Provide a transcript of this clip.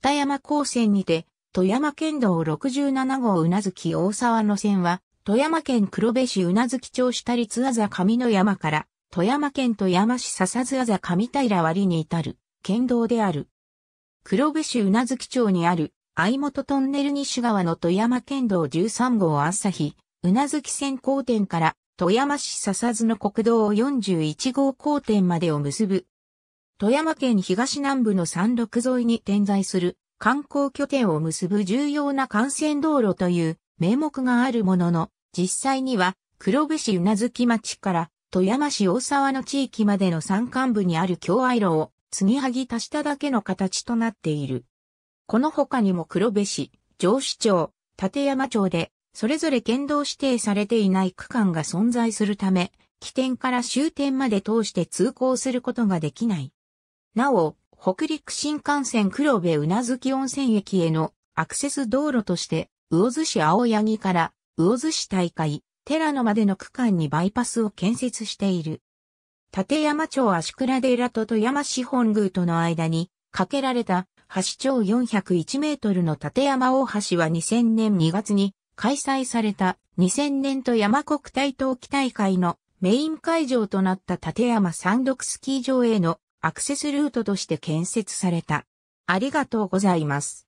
北山高線にて、富山県道67号うなずき大沢の線は、富山県黒部市うなずき町下立あざ上の山から、富山県富山市笹津あざ上平割に至る、県道である。黒部市うなずき町にある、相本トンネル西側の富山県道13号朝日、うなずき線交点から、富山市笹津の国道41号交点までを結ぶ富山県東南部の山麓沿いに点在する観光拠点を結ぶ重要な幹線道路という名目があるものの、実際には黒部市宇奈月町から富山市大沢の地域までの山間部にある境愛路を継ぎはぎ足しただけの形となっている。この他にも黒部市、上市町、立山町で、それぞれ県道指定されていない区間が存在するため、起点から終点まで通して通行することができない。なお、北陸新幹線黒部宇奈月温泉駅へのアクセス道路として、魚津市青柳から魚津市大会、寺野までの区間にバイパスを建設している。立山町足倉寺と富山市本宮との間に架けられた橋長401メートルの立山大橋は2000年2月に開催された2000年と山国体冬季大会のメイン会場となった立山山独スキー場へのアクセスルートとして建設された。ありがとうございます。